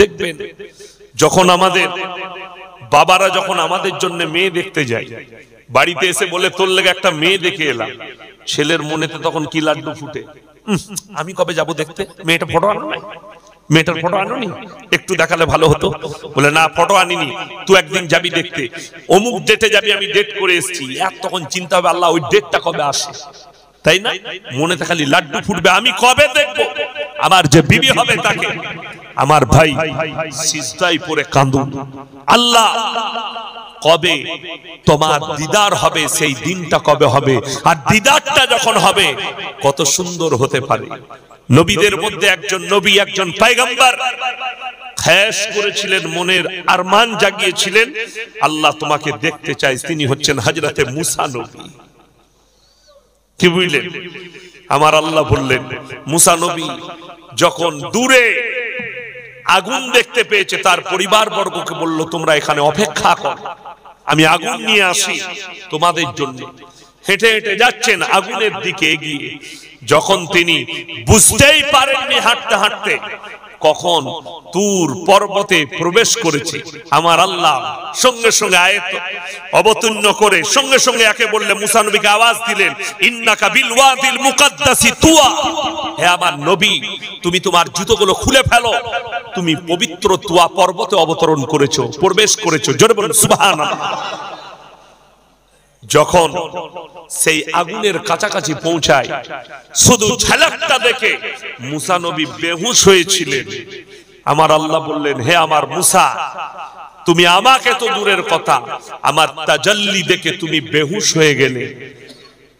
দেখবেন যখন আমাদের বাবারা যখন আমাদের জন্য মেয়ে দেখতে যায় বাড়িতে এসে বলে তোর লেগে একটা মেয়ে দেখে এলাম ছেলের মনেতে তখন কি লাড্ডু ফুটে আমি কবে যাব দেখতে মেয়েটা ফটো আনো নাই মেয়েটার ফটো আনোনি একটু দেখালে ভালো হতো বলে না ফটো আনিনি তুই একদিন যাবি দেখতে অমুক ডেটে যাবি আমি ডেট করে এসেছি আর তখন চিন্তা হবে আল্লাহ ওই ডেটটা কবে আসে তাই না মনেতে খালি লাড্ডু ফুটবে আমি কবে দেখবো আমার যে বিবি হবে তাকে আমার ভাই সিজদায় পরে কাঁদুন আল্লাহ কবে তোমার দিদার হবে সেই দিনটা কবে হবে আর দিদারটা যখন হবে কত সুন্দর হতে পারে নবীদের মধ্যে একজন নবী একজন পায়গাম্বার খ্যাস করেছিলেন মনের মান জাগিয়েছিলেন আল্লাহ তোমাকে দেখতে চাই তিনি হচ্ছেন হাজরাতে মুসা নবী কি বুঝলেন আমার আল্লাহ বললেন মুসা নবী যখন দূরে আগুন দেখতে পেয়েছে তার পরিবার বর্গকে বলল তোমরা এখানে অপেক্ষা কর আমি আগুন নিয়ে আসি তোমাদের জন্য হেঁটে হেঁটে যাচ্ছেন আগুনের দিকে এগিয়ে যখন তিনি বুঝতেই পারেননি হাঁটতে হাঁটতে কখন তুর পর্বতে প্রবেশ করেছে আমার আল্লাহ সঙ্গে সঙ্গে আয়ত অবতীর্ণ করে সঙ্গে সঙ্গে একে বললে মুসানবীকে আওয়াজ দিলেন ইন্নাকা বিলওয়াদিল মুকাদ্দাসি তুয়া হে আমার নবী তুমি তোমার জুতোগুলো খুলে ফেলো তুমি পবিত্র তুয়া পর্বতে অবতরণ করেছো প্রবেশ করেছো জোরে বলুন সুবহানাল্লাহ যখন সেই আগুনের কাছাকাছি পৌঁছায় শুধু ঝালাকটা দেখে মুসা নবী বেহুশ হয়েছিলেন আমার আল্লাহ বললেন হে আমার মুসা তুমি আমাকে তো দূরের কথা আমার তাজাল্লি দেখে তুমি বেহুশ হয়ে গেলে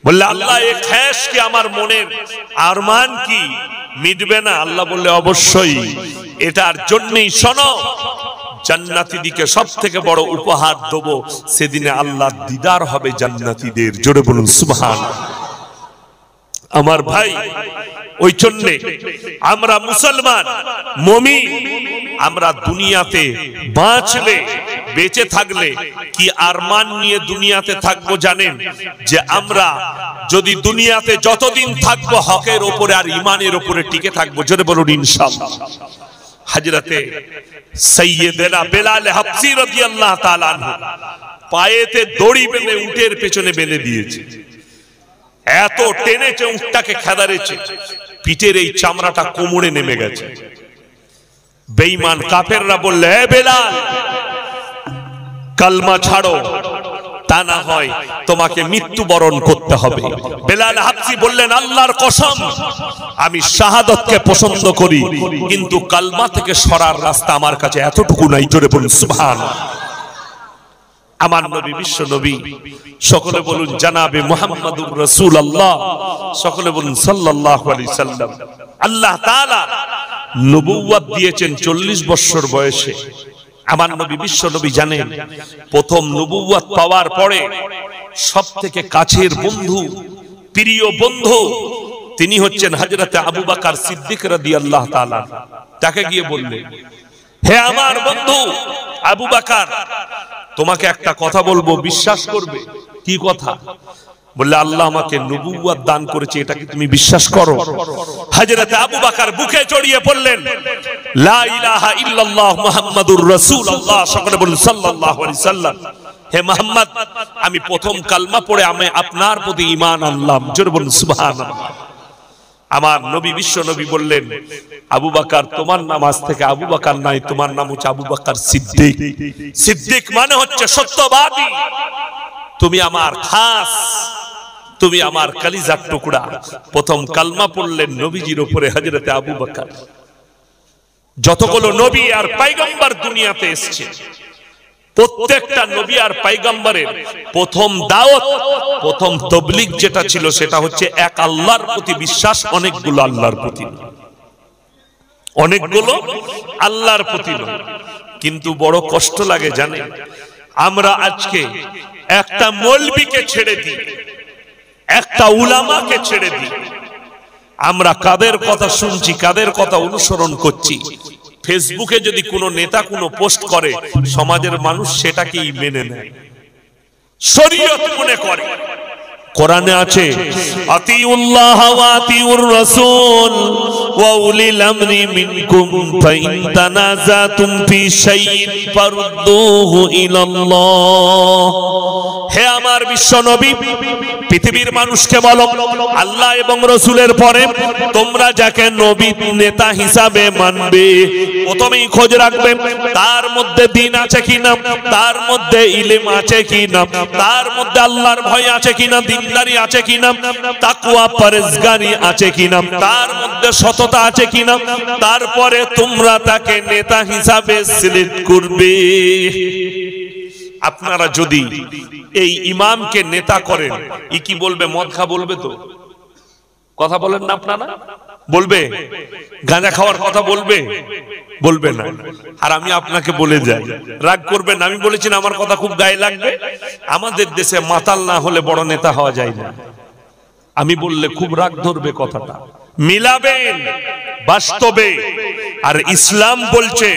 বললে আল্লাহ এ খেস কি আমার মনের আরমান কি মিটবে না আল্লাহ বললে অবশ্যই এটার জন্যই শোনো জান্নাতিদিকে সব থেকে বড় উপহার দেবো সেদিনে আল্লাহ দিদার হবে জান্নাতিদের জোরে বলুন সুবহান আমার ভাই ওই জন্যে আমরা মুসলমান মমি আমরা দুনিয়াতে বাঁচলে বেঁচে থাকলে কি আরমান নিয়ে দুনিয়াতে থাকবো জানেন যে আমরা যদি দুনিয়াতে যতদিন থাকবো হকের ওপরে আর ইমানের ওপরে টিকে থাকবো জোরে বলুন ইনশাল্লাহ হজরত সৈয়দেনা বেলাল হাফসি রাদিয়াল্লাহু তাআলা আনহু পায়েতে দড়ি বেঁধে উটের পেছনে বেঁধে দিয়েছে এত টেনেছে উটটাকে খেদারেছে পিঠের এই চামড়াটা কোমরে নেমে গেছে বেঈমান কাফেররা বললে হে বেলাল কালমা ছাড়ো তা না হয় তোমাকে মৃত্যুবরণ করতে হবে বেলাল হাবসি বললেন আল্লাহর কসম আমি শাহাদতকে পছন্দ করি কিন্তু কালমা থেকে সরার রাস্তা আমার কাছে এতটুকু নাই জোরে বলুন সুবহান আমার নবী বিশ্ব নবী সকলে বলুন জানাবে মোহাম্মদুর রসুল আল্লাহ সকলে বলুন সাল্লাহ আলী সাল্লাম আল্লাহ তালা নবুয়াদ দিয়েছেন চল্লিশ বছর বয়সে আমার নবী বিশ্ব নবী জানেন প্রথম নবুয়াত পাওয়ার পরে সব থেকে কাছের বন্ধু প্রিয় বন্ধু তিনি হচ্ছেন হাজরাতে আবু বাকার সিদ্দিক রাদি আল্লাহ তালা তাকে গিয়ে বললেন হে আমার বন্ধু আবু বাকার তোমাকে একটা কথা বলবো বিশ্বাস করবে কি কথা বললে আল্লাহ আমাকে নবুয়াদ দান করেছে এটা কি তুমি বিশ্বাস করো হাজরত আবু বাকর বুকে চড়িয়ে পড়লেন লা ইলাহা ইল্লাল্লাহ মুহাম্মাদুর রাসূলুল্লাহ সকলে বলুন সাল্লাল্লাহু আলাইহি সাল্লাম হে মোহাম্মদ আমি প্রথম কালমা পড়ে আমি আপনার প্রতি ঈমান আনলাম জোরে বলুন সুবহানাল্লাহ আমার নবী বিশ্ব নবী বললেন আবু বাকার তোমার নাম আজ থেকে আবু বাকার নাই তোমার নাম হচ্ছে আবু বাকার সিদ্দিক সিদ্দিক মানে হচ্ছে সত্যবাদী তুমি আমার খাস তুমি আমার কালিজার টুকরা প্রথম কালমা পড়লেন নবীজির উপরে হাজরতে আবু বাকার যতগুলো নবী আর পাইগম্বার দুনিয়াতে এসছে প্রত্যেকটা নবী আর পাইগম্বরের প্রথম দাওয়াত প্রথম তবলিক যেটা ছিল সেটা হচ্ছে এক আল্লাহর প্রতি বিশ্বাস অনেকগুলো আল্লাহর প্রতি অনেকগুলো আল্লাহর প্রতি কিন্তু বড় কষ্ট লাগে জানে আমরা আজকে একটা মৌলবীকে ছেড়ে দিই একটা উলামাকে ছেড়ে দিই আমরা কাদের কথা শুনছি কাদের কথা অনুসরণ করছি ফেসবুকে যদি কোনো নেতা কোনো পোস্ট করে সমাজের মানুষ সেটাকেই মেনে নেয় শরীয়ত মনে করে কোরআনে আছে আতিউল্লাহ আতিউর রাসূল وأولي الأمر منكم فإن تنازعتم في شيء فردوه إلى الله হে আমার বিশ্ব নবী পৃথিবীর মানুষকে বলো আল্লাহ এবং রসুলের পরে তোমরা যাকে নবী নেতা হিসাবে মানবে প্রথমেই খোঁজ রাখবে তার মধ্যে দিন আছে কি না তার মধ্যে ইলিম আছে কি না তার মধ্যে আল্লাহর ভয় আছে কিনা না আছে কি না তাকুয়া পরেজগারি আছে কি না তার মধ্যে সত সত্যতা আছে কিনা তারপরে তোমরা তাকে নেতা হিসাবে সিলেক্ট করবে আপনারা যদি এই ইমামকে নেতা করেন ই কি বলবে মদ খা বলবে তো কথা বলেন না আপনারা বলবে গাঁজা খাওয়ার কথা বলবে বলবে না আর আমি আপনাকে বলে যাই রাগ করবেন আমি বলেছি না আমার কথা খুব গায়ে লাগবে আমাদের দেশে মাতাল না হলে বড় নেতা হওয়া যায় না আমি বললে খুব রাগ ধরবে কথাটা মিলাবেন বাস্তবে আর ইসলাম বলছে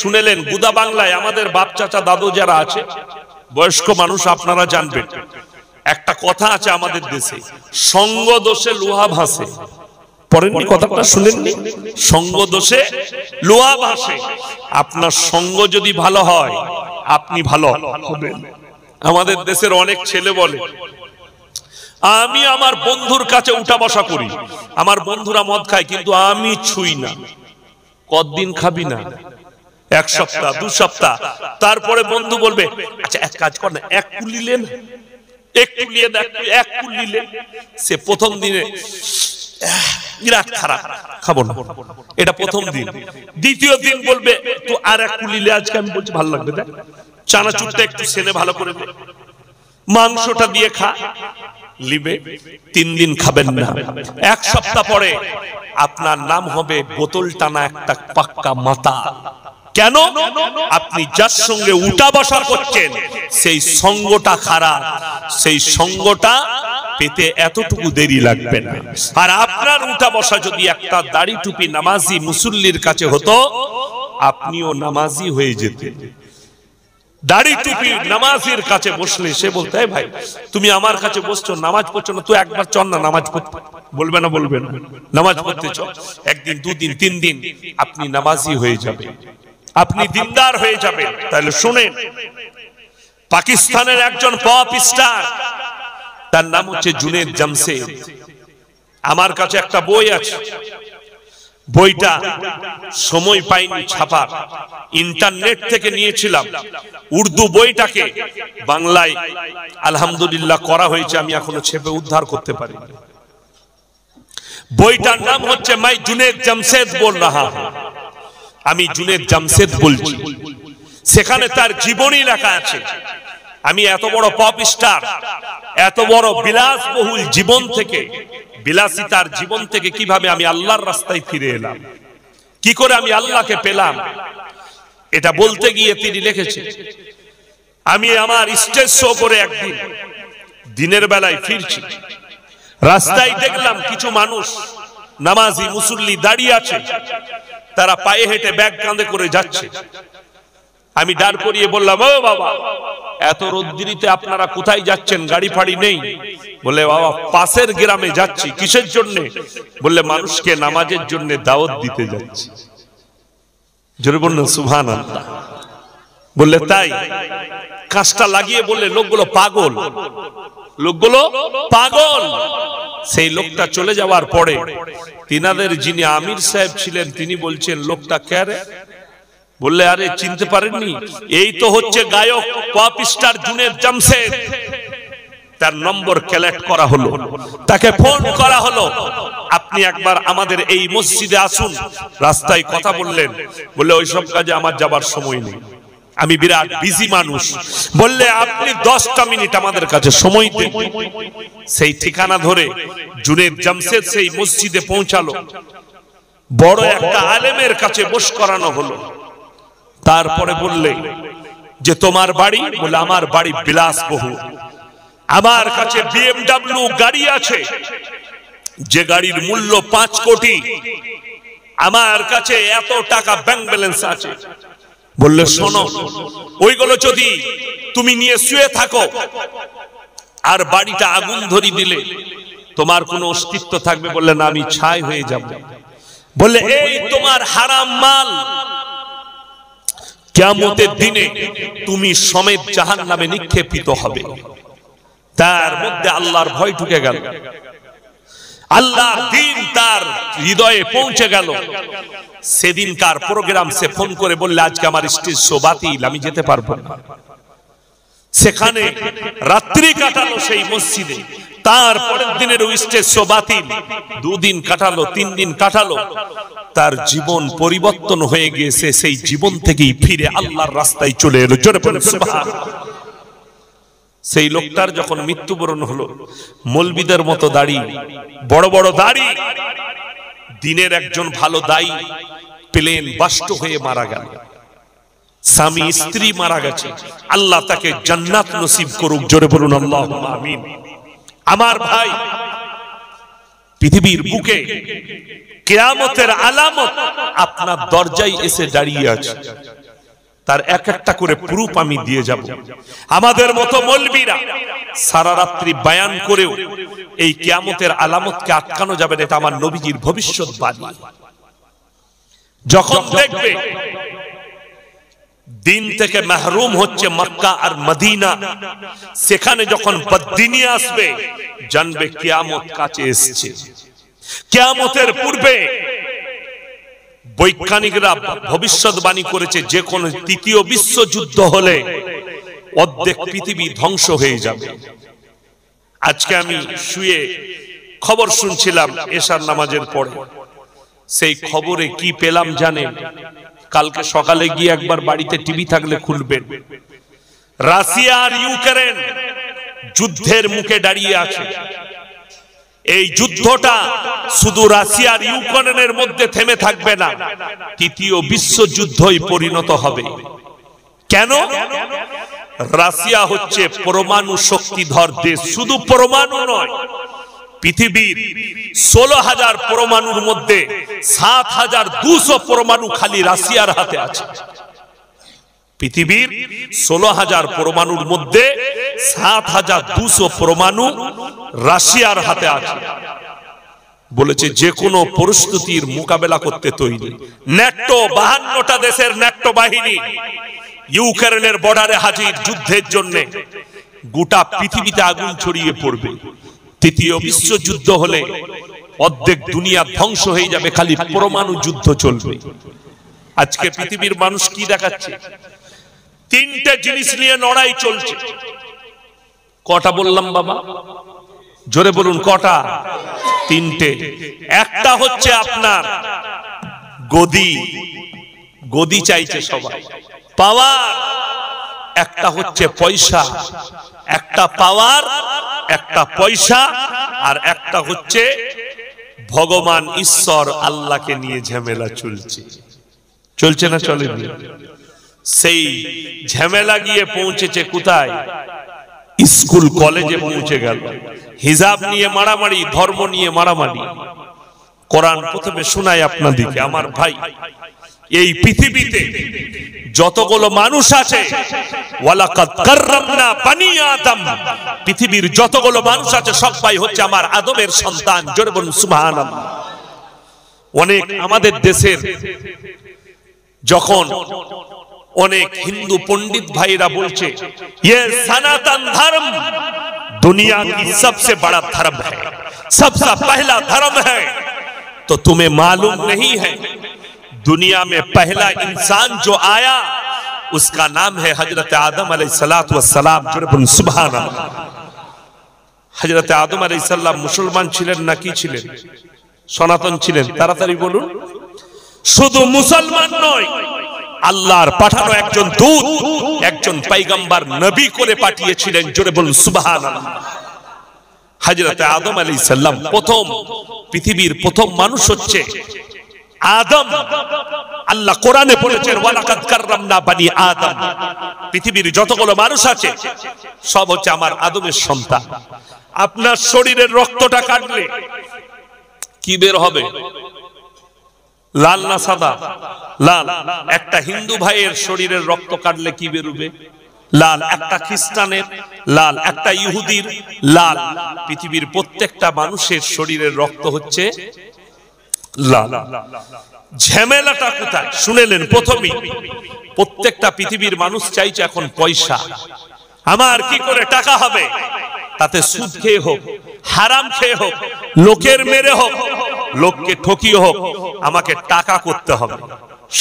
শুনেলেন গুদা বাংলায় আমাদের বাপ চাচা দাদু যারা আছে বয়স্ক মানুষ আপনারা জানবেন একটা কথা আছে আমাদের দেশে সঙ্গ দোষে লোহা ভাসে কথাটা শুনেন সঙ্গ দোষে লোহা ভাসে আপনার সঙ্গ যদি ভালো হয় আপনি ভালো হবেন আমাদের দেশের অনেক ছেলে বলে আমি আমার বন্ধুর কাছে উঠা বসা করি আমার বন্ধুরা মদ খায় কিন্তু আমি ছুই না কতদিন খাবি না এক সপ্তাহ দু সপ্তাহ তারপরে বন্ধু বলবে আচ্ছা এক কাজ কর না এক কুলিলেন এক দেখ এক সে প্রথম দিনে বিরাট খারাপ খাবো না এটা প্রথম দিন দ্বিতীয় দিন বলবে তো আর এক কুলিলে আজকে আমি বলছি ভালো লাগবে দেখ চানাচুরটা একটু সেনে ভালো করে মাংসটা দিয়ে খা লিবে তিন দিন খাবেন না এক সপ্তাহ পরে আপনার নাম হবে বোতল টানা একটা পাক্কা মাতা কেন আপনি যার সঙ্গে উঠা বসা করছেন সেই সঙ্গটা খারাপ সেই সঙ্গটা পেতে এতটুকু দেরি লাগবে না আর আপনার উঠা বসা যদি একটা দাড়ি টুপি নামাজি মুসল্লির কাছে হতো আপনিও নামাজি হয়ে যেতেন দাড়ি টুপি নামাজির কাছে বসলে সে বলতে ভাই তুমি আমার কাছে বসছো নামাজ পড়ছো না তুই একবার চল না নামাজ পড়তে বলবে না বলবে না নামাজ পড়তে চল একদিন দুদিন তিন দিন আপনি নামাজি হয়ে যাবে আপনি দিনদার হয়ে যাবে তাহলে শুনেন পাকিস্তানের একজন পপ স্টার তার নাম হচ্ছে জুনেদ জামসেদ আমার কাছে একটা বই আছে বইটা সময় পাইনি ছাপার ইন্টারনেট থেকে নিয়েছিলাম উর্দু বইটাকে বাংলায় আলহামদুলিল্লাহ করা হয়েছে আমি এখনো ছেপে উদ্ধার করতে পারি বইটার নাম হচ্ছে মাই জুনেদ জামশেদ বল রাহা আমি জুনেদ জামশেদ বলছি সেখানে তার জীবনী লেখা আছে আমি এত বড় পপ স্টার এত বড় বিলাস বহুল জীবন থেকে বিলাসিতার জীবন থেকে কিভাবে আমি আল্লাহর রাস্তায় ফিরে এলাম কি করে আমি আল্লাহকে পেলাম এটা বলতে গিয়ে তিনি লিখেছেন আমি আমার স্টেজ শো করে একদিন দিনের বেলায় ফিরছি রাস্তায় দেখলাম কিছু মানুষ নামাজি মুসল্লি দাঁড়িয়ে আছে তারা পায়ে হেঁটে ব্যাগ কাঁধে করে যাচ্ছে আমি দাঁড় করিয়ে বললাম ও বাবা এত রোদ্দিরিতে আপনারা কোথায় যাচ্ছেন গাড়ি ফাড়ি নেই বলে বাবা পাশের গ্রামে যাচ্ছি কিসের জন্য বললে মানুষকে নামাজের জন্য দাওয়াত দিতে যাচ্ছি জোরে সুহান আল্লাহ বললে তাই কাজটা লাগিয়ে বললে লোকগুলো পাগল লোকগুলো পাগল সেই লোকটা চলে যাওয়ার পরে তিনাদের যিনি আমির সাহেব ছিলেন তিনি বলছেন লোকটা ক্যারে বললে আরে চিনতে পারেননি এই তো হচ্ছে গায়ক পপ স্টার জুনের জামসে তার নম্বর কালেক্ট করা হলো তাকে ফোন করা হলো আপনি একবার আমাদের এই মসজিদে আসুন রাস্তায় কথা বললেন বলে ওই সব কাজে আমার যাবার সময় নেই আমি বিরাট বিজি মানুষ বললে আপনি দশটা মিনিট আমাদের কাছে সময় দিন সেই ঠিকানা ধরে জুনের জামশেদ সেই মসজিদে পৌঁছালো বড় একটা আলেমের কাছে বস করানো হলো তারপরে বললে যে তোমার বাড়ি বলে আমার বাড়ি বিলাসবহু আমার কাছে বিএমডাব্লিউ গাড়ি আছে যে গাড়ির মূল্য পাঁচ কোটি আমার কাছে এত টাকা ব্যাংক ব্যালেন্স আছে বললে শোনো ওইগুলো যদি তুমি নিয়ে শুয়ে থাকো আর বাড়িটা আগুন ধরি দিলে তোমার কোনো অস্তিত্ব থাকবে বললেন আমি ছাই হয়ে যাব বললে এই তোমার হারাম মাল কেমতের দিনে তুমি সমেত জাহান নামে নিক্ষেপিত হবে তার মধ্যে আল্লাহর ভয় ঢুকে গেল আল্লাহ দিন তার হৃদয়ে পৌঁছে গেল সেদিনকার প্রোগ্রাম সে ফোন করে বললে আজকে আমার স্টেজ শো বাতিল আমি যেতে পারবো না সেখানে রাত্রি কাটালো সেই মসজিদে তার পরের দিনের ওই স্টেজ শো বাতিল দুদিন কাটালো তিন দিন কাটালো তার জীবন পরিবর্তন হয়ে গিয়েছে সেই জীবন থেকেই ফিরে আল্লাহর রাস্তায় চলে এলো জোরে সেই লোকটার যখন মৃত্যুবরণ হলো মলবিদের মতো দাড়ি বড় বড় দাড়ি দিনের একজন ভালো দায়ী প্লেন বাষ্ট হয়ে মারা গেল স্বামী স্ত্রী মারা গেছে আল্লাহ তাকে জান্নাত নসিব করুক জোরে বলুন আল্লাহ আমিন আমার ভাই পৃথিবীর বুকে কেয়ামতের আলামত আপনার দরজায় এসে দাঁড়িয়ে আছে তার এক একটা করে প্রুফ আমি দিয়ে যাব আমাদের মতো মলবিরা সারা রাত্রি বায়ান করেও এই কেয়ামতের আলামতকে আটকানো যাবে না এটা আমার নবীজির ভবিষ্যৎ বাণী যখন দেখবে দিন থেকে মেহরুম হচ্ছে মক্কা আর মদিনা সেখানে যখন বদিনী আসবে জানবে কেয়ামত কাছে এসছে কেয়ামতের পূর্বে বৈজ্ঞানিকরা ভবিষ্যৎবাণী করেছে যে কোন তৃতীয় বিশ্বযুদ্ধ হলে অর্ধেক পৃথিবী ধ্বংস হয়ে যাবে আজকে আমি শুয়ে খবর শুনছিলাম এশার নামাজের পরে সেই খবরে কি পেলাম জানেন কালকে সকালে গিয়ে একবার বাড়িতে টিভি থাকলে খুলবেন রাশিয়া আর ইউক্রেন যুদ্ধের মুখে দাঁড়িয়ে আছে এই যুদ্ধটা শুধু রাশিয়ার ইউক্রেনের মধ্যে থেমে থাকবে না তৃতীয় বিশ্বযুদ্ধই পরিণত হবে কেন রাশিয়া হচ্ছে পরমাণু শক্তিধর দেশ শুধু পরমাণু নয় পৃথিবীর ষোলো হাজার পরমাণুর মধ্যে সাত হাজার দুশো পরমাণু খালি রাশিয়ার হাতে আছে পৃথিবীর ষোলো হাজার পরমাণুর মধ্যে সাত হাজার দুশো পরমাণু রাশিয়ার হাতে আছে বলেছে যে কোনো পরিস্থিতির মোকাবেলা করতে তৈরি ন্যাটো বাহান্নটা দেশের ন্যাটো বাহিনী ইউক্রেনের বর্ডারে হাজির যুদ্ধের জন্য গোটা পৃথিবীতে আগুন ছড়িয়ে পড়বে তৃতীয় বিশ্বযুদ্ধ হলে অর্ধেক দুনিয়া ধ্বংস হয়ে যাবে খালি পরমাণু যুদ্ধ চলবে আজকে পৃথিবীর মানুষ কি দেখাচ্ছে তিনটে জিনিস নিয়ে লড়াই চলছে কটা বললাম বাবা জোরে বলুন কটা তিনটে একটা হচ্ছে আপনার গদি গদি চাইছে সবাই পাওয়ার একটা হচ্ছে পয়সা একটা পাওয়ার একটা পয়সা আর একটা হচ্ছে ভগবান ঈশ্বর আল্লাহকে নিয়ে ঝামেলা চলছে চলছে না চলে সেই ঝামেলা গিয়ে পৌঁছেছে কোথায় স্কুল কলেজে পৌঁছে গেল হিজাব নিয়ে মারামারি ধর্ম নিয়ে মারামারি কোরআন প্রথমে শোনায় আপনাদেরকে আমার ভাই এই পৃথিবীতে যতগুলো মানুষ আছে পৃথিবীর যতগুলো মানুষ আছে সবাই হচ্ছে আমার আদমের সন্তান জোরবন সুমাহান অনেক আমাদের দেশের যখন অনেক হিন্দু পন্ডিত ভাইরা বলছে সনাতন ধর্ম দুনিয়া সবসে বড় ধর্ম হ্যাঁ সবসে পহলা ধর্ম হ্যাঁ তো তুমি মালুম नहीं হ্যাঁ दुनिया में पहला इंसान जो आया उसका नाम है हजरत आदम सलाम सुबह হজরত আদম আলি সাল্লাম মুসলমান ছিলেন না কি ছিলেন সনাতন ছিলেন তাড়াতাড়ি বলুন শুধু মুসলমান নয় আল্লাহর পাঠানো একজন দূত একজন পাইগাম্বার নবী করে পাঠিয়েছিলেন জোরে বলুন সুবাহান হাজরত আদম আলি সাল্লাম প্রথম পৃথিবীর প্রথম মানুষ হচ্ছে আদম আল্লাহ কোরআনে বলেছেন ওয়ালাকাদ কাররামনা বানি আদম পৃথিবীর যতগুলো মানুষ আছে সব হচ্ছে আমার আদমের সন্তান আপনার শরীরের রক্তটা কাটলে কি বের হবে লাল না সাদা লাল একটা হিন্দু ভাইয়ের শরীরের রক্ত কাটলে কি বেরোবে লাল একটা খ্রিস্টানের লাল একটা ইহুদির লাল পৃথিবীর প্রত্যেকটা মানুষের শরীরের রক্ত হচ্ছে ঝামেলাটা কোথায় শুনেলেন প্রথমেই প্রত্যেকটা পৃথিবীর মানুষ চাইছে এখন পয়সা আমার কি করে টাকা হবে তাতে সুদ খেয়ে হোক হারাম খেয়ে হোক লোকের মেরে হোক লোককে ঠকিয়ে হোক আমাকে টাকা করতে হবে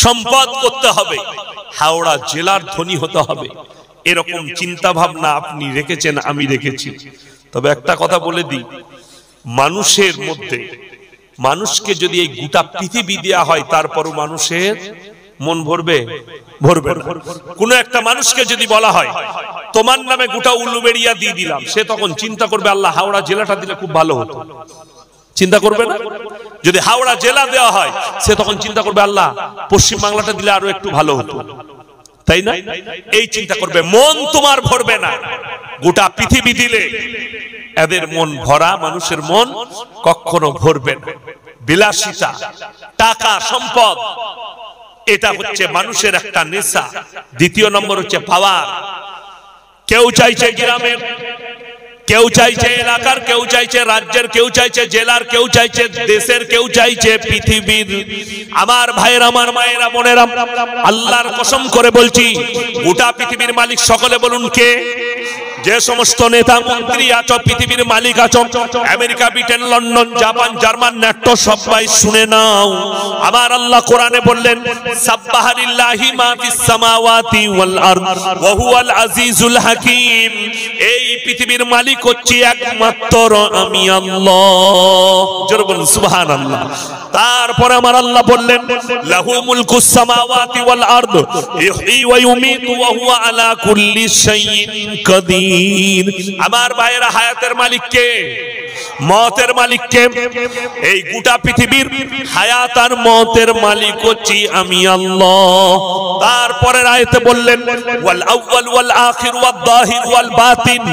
সম্পদ করতে হবে হাওড়া জেলার ধনী হতে হবে এরকম চিন্তা ভাবনা আপনি রেখেছেন আমি রেখেছি তবে একটা কথা বলে দিই মানুষের মধ্যে মানুষকে যদি এই গোটা পৃথিবী দেওয়া হয় তারপরও মানুষের মন ভরবে ভরবে কোন একটা মানুষকে যদি বলা হয় তোমার নামে গোটা উলুবেড়িয়া দিয়ে দিলাম সে তখন চিন্তা করবে আল্লাহ হাওড়া জেলাটা দিলে খুব ভালো হতো চিন্তা করবে না যদি হাওড়া জেলা দেওয়া হয় সে তখন চিন্তা করবে আল্লাহ পশ্চিম বাংলাটা দিলে আরো একটু ভালো হতো তাই না এই চিন্তা করবে মন তোমার ভরবে না গোটা পৃথিবী দিলে এদের মন ভরা মানুষের মন কখনো ভরবে না বিলাসিতা টাকা সম্পদ এটা হচ্ছে মানুষের একটা নেশা দ্বিতীয় নম্বর হচ্ছে পাওয়ার কেউ চাইছে গ্রামের কেউ চাইছে এলাকার কেউ চাইছে রাজ্যের কেউ চাইছে জেলার কেউ চাইছে দেশের কেউ চাইছে পৃথিবীর আমার ভাইয়ের আমার মায়েরা মনের আল্লাহর কসম করে বলছি গোটা পৃথিবীর মালিক সকলে বলুন কে যে সমস্ত নেতা মন্ত্রী আছো পৃথিবীর মালিক আছো America Britain London Japan German নাট্য সবাই শুনে নাও আমার আল্লাহ কোরআনে বললেন সাব্বাহালিল্লাহি মা ফিস সামাওয়াতি ওয়াল আরদ ওয়া হুয়াল আজিজুল হাকীম এই পৃথিবীর মালিক হচ্ছে একমাত্র আমি আল্লাহ জোরে বলুন সুবহানাল্লাহ তারপরে আমার আল্লাহ বললেন লাহু মুলকুস সামাওয়াতি ওয়াল আরদ ইহি ওয়া ইউমিত ওয়া হুয়া আলা কুল্লি শাইইন কাদির আমার ভাইয়েরা হায়াতের মালিক কে মতের মালিককে এই গোটা পৃথিবীর হায়াত আর মতের মালিক হচ্ছি আমি আল্লাহ তারপরের আয়াতে বললেন ওয়াল আউয়াল ওয়াল আখির ওয়াল যাহির ওয়াল বাতিন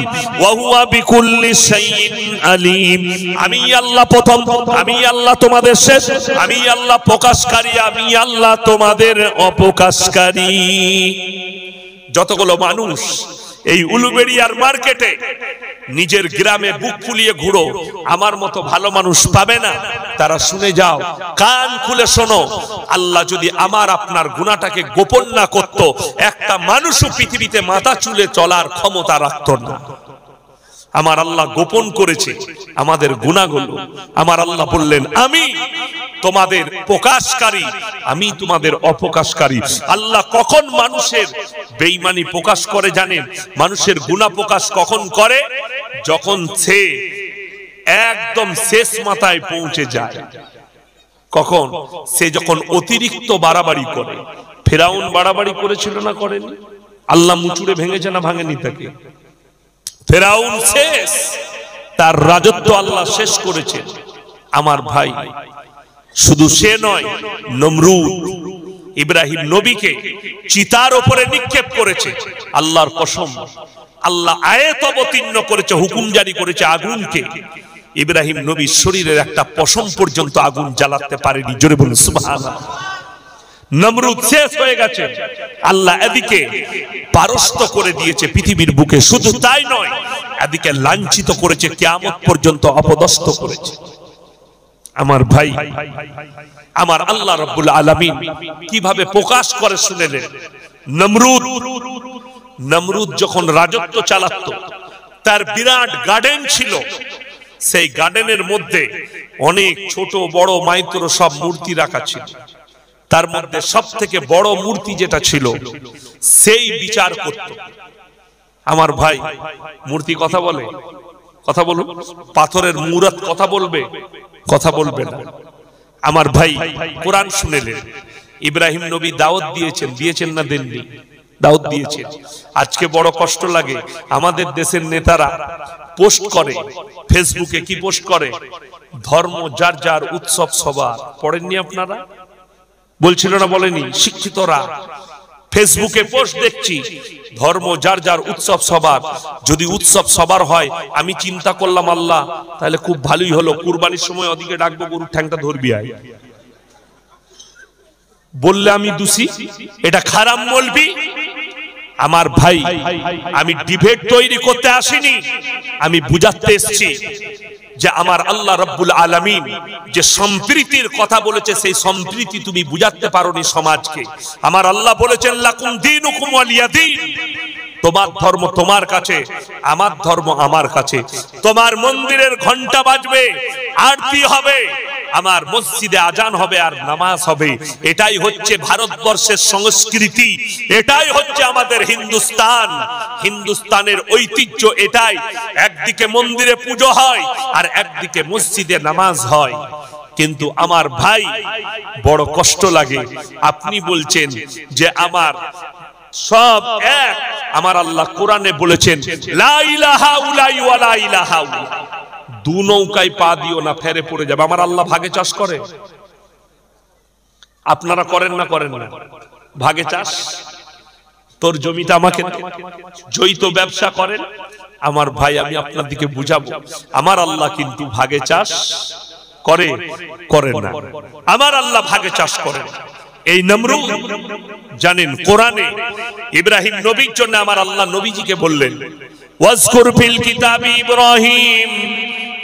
ওয়া হুয়া বিকুল্লি শাইইন আলিম আমি আল্লাহ প্রথম আমি আল্লাহ তোমাদের শেষ আমি আল্লাহ প্রকাশকারী আমি আল্লাহ তোমাদের অপ্রকাশকারী যতগুলো মানুষ এই উলুবেড়িয়ার মার্কেটে নিজের গ্রামে বুক ফুলিয়ে ঘুরো আমার মতো ভালো মানুষ পাবে না তারা শুনে যাও কান খুলে শোনো আল্লাহ যদি আমার আপনার গুণাটাকে গোপন না করত একটা মানুষও পৃথিবীতে মাথা চুলে চলার ক্ষমতা রাখত না আমার আল্লাহ গোপন করেছে আমাদের গুণাগুলো আমার আল্লাহ বললেন আমি তোমাদের প্রকাশকারী আমি তোমাদের অপকাশকারী আল্লাহ কখন মানুষের বেইমানি প্রকাশ করে জানেন মানুষের গুণা প্রকাশ কখন করে যখন সে একদম শেষ মাথায় পৌঁছে যায় কখন সে যখন অতিরিক্ত বাড়াবাড়ি করে ফেরাউন বাড়াবাড়ি করেছিল না করেনি আল্লাহ মুচুরে ভেঙেছে না ভাঙেনি তাকে ফেরাউন শেষ তার রাজত্ব আল্লাহ শেষ করেছে আমার ভাই শুধু সে নয় নমরুদ ইব্রাহিম নবীকে চিতার ওপরে নিক্ষেপ করেছে আল্লাহর কসম আল্লাহ আয়ত অবতীর্ণ করেছে হুকুম জারি করেছে আগুনকে ইব্রাহিম নবীর শরীরের একটা পশম পর্যন্ত আগুন জ্বালাতে পারেনি জোরে বলুন সুবহানাল্লাহ নমরুদ শেষ হয়ে গেছে আল্লাহ এদিকে পারস্ত করে দিয়েছে পৃথিবীর বুকে শুধু তাই নয় এদিকে লাঞ্ছিত করেছে কিয়ামত পর্যন্ত অপদস্থ করেছে আমার ভাই আমার আল্লাহ রব্বুল আলামিন কিভাবে প্রকাশ করে শুনেলেন নমরুদ নমরুদ যখন রাজত্ব চালাত তার বিরাট গার্ডেন ছিল সেই গার্ডেনের মধ্যে অনেক ছোট বড় মাইত্র সব মূর্তি রাখা ছিল তার মধ্যে সব থেকে বড় মূর্তি যেটা ছিল সেই বিচার করত আমার ভাই মূর্তি কথা বলে কথা বলুন পাথরের মুরাত কথা বলবে কথা বলবে না আমার ভাই কোরআন শুনেলেন ইব্রাহিম নবী দাওয়াত দিয়েছেন দিয়েছেন না দেননি দাউদ দিয়েছেন আজকে বড় কষ্ট লাগে আমাদের দেশের নেতারা পোস্ট করে ফেসবুকে কি পোস্ট করে ধর্ম যার যার উৎসব সবার পড়েননি আপনারা বলছিল না বলেনি শিক্ষিতরা ফেসবুকে পোস্ট দেখছি ধর্ম যার যার উৎসব সবার যদি উৎসব সবার হয় আমি চিন্তা করলাম আল্লাহ তাহলে খুব ভালোই হলো কুরবানির সময় ওদিকে ডাকবো গরুর ঠ্যাংটা ধরবি আয় বললে আমি দোষী এটা খারাপ বলবি আমার ভাই আমি ডিবেট তৈরি করতে আসিনি আমি বুঝাতে এসছি যে আমার আল্লাহ রব্বুল আলমিন যে সম্প্রীতির কথা বলেছে সেই সম্প্রীতি তুমি বুঝাতে নি সমাজকে আমার আল্লাহ বলেছেন লাকুম দিন আলিয়া দিন তোমার ধর্ম তোমার কাছে আমার ধর্ম আমার কাছে তোমার মন্দিরের ঘন্টা বাজবে আরতি হবে আমার মসজিদে আজান হবে আর নামাজ হবে এটাই হচ্ছে ভারতবর্ষের সংস্কৃতি এটাই হচ্ছে আমাদের হিন্দুস্তান হিন্দুস্তানের ঐতিহ্য এটাই একদিকে মন্দিরে পুজো হয় আর একদিকে মসজিদে নামাজ হয় কিন্তু আমার ভাই বড় কষ্ট লাগে আপনি বলছেন যে আমার সব এক আমার আল্লাহ কোরআনে বলেছেন লা ইলাহা উলাই ওয়ালা ইলাহা উলাই দু নৌকায় পা দিও না ফেরে পড়ে যাবে আমার আল্লাহ ভাগে চাষ করে আপনারা করেন না করেন না ভাগে চাষ তোর জমিটা আমাকে জৈত ব্যবসা করেন আমার ভাই আমি দিকে বুঝাবো আমার আল্লাহ কিন্তু ভাগে চাষ করে করে না আমার আল্লাহ ভাগে চাষ করে এই নমরু জানেন কোরআনে ইব্রাহিম নবীর জন্য আমার আল্লাহ নবীজিকে বললেন ওয়াজকুর ফিল কিতাবি ইব্রাহিম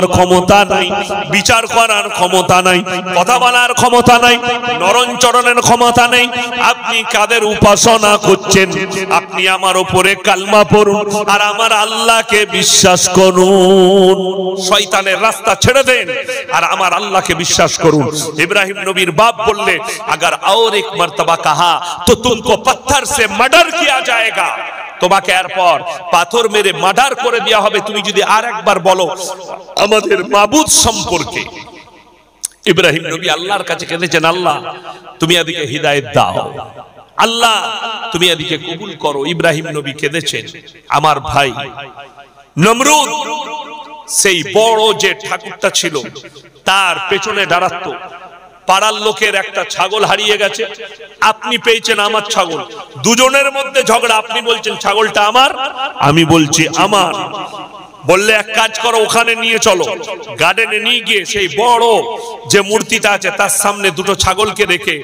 করবার ক্ষমতা নাই বিচার করার ক্ষমতা নাই কথা বলার ক্ষমতা নাই নরণ চরণের ক্ষমতা নেই আপনি কাদের উপাসনা করছেন আপনি আমার উপরে কালমা পড়ুন আর আমার আল্লাহকে বিশ্বাস করুন শয়তানের রাস্তা ছেড়ে দেন আর আমার আল্লাহকে বিশ্বাস করুন ইব্রাহিম নবীর বাপ বললে আগার और एक मर्तबा कहा तो तुमको पत्थर से मर्डर किया जाएगा তোমাকে এরপর পাথর মেরে মার্ডার করে দেওয়া হবে তুমি যদি আর একবার বলো আমাদের মাবুদ সম্পর্কে ইব্রাহিম নবী আল্লাহর কাছে কেঁদেছেন আল্লাহ তুমি এদিকে হৃদায়ত দাও আল্লাহ তুমি এদিকে কবুল করো ইব্রাহিম নবী কেঁদেছেন আমার ভাই নমরুদ সেই বড় যে ঠাকুরটা ছিল তার পেছনে দাঁড়াতো পাড়ার লোকের একটা ছাগল হারিয়ে গেছে আপনি পেয়েছেন আমার ছাগল দুজনের মধ্যে ঝগড়া আপনি বলছেন ছাগলটা আমার আমি বলছি আমার বললে এক কাজ করো ওখানে নিয়ে চলো গার্ডেনে নিয়ে গিয়ে সেই বড় যে মূর্তিটা আছে তার সামনে দুটো ছাগলকে রেখে